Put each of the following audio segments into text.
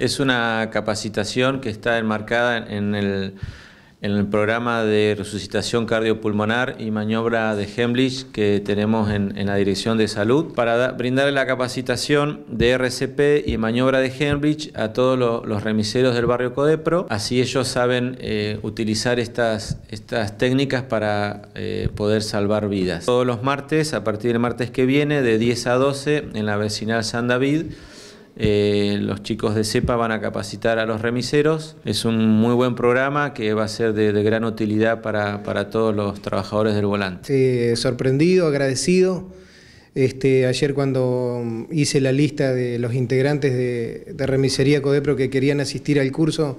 Es una capacitación que está enmarcada en el, programa de resucitación cardiopulmonar y maniobra de Hemlich que tenemos en, la Dirección de Salud para brindar brindarle la capacitación de RCP y maniobra de Hemlich a todos los remiseros del barrio Codepro. Así ellos saben eh, utilizar estas, técnicas para eh, poder salvar vidas. Todos los martes, a partir del martes que viene, de 10 a 12 en la vecinal San David. Eh, los chicos de CEPA van a capacitar a los remiseros. Es un muy buen programa que va a ser de, gran utilidad para, todos los trabajadores del volante. sorprendido, agradecido. Este, ayer cuando hice la lista de los integrantes de, remisería Codepro que querían asistir al curso,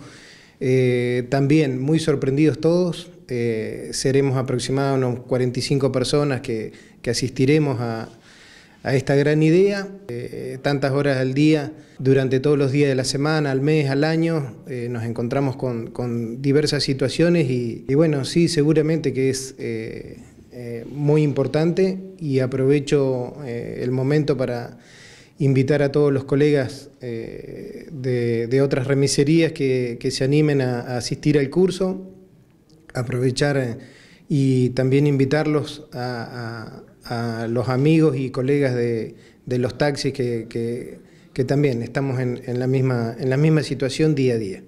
eh, también muy sorprendidos todos. Eh, seremos aproximadamente unos 45 personas que asistiremos a, a esta gran idea. Eh, tantas horas al día, durante todos los días de la semana, al mes, al año, eh, nos encontramos con, diversas situaciones y, bueno, sí, seguramente que es eh, muy importante y aprovecho el momento para invitar a todos los colegas de, otras remiserías que, se animen a, asistir al curso, aprovechar y también invitarlos a a los amigos y colegas de, los taxis que, también estamos en la misma situación día a día.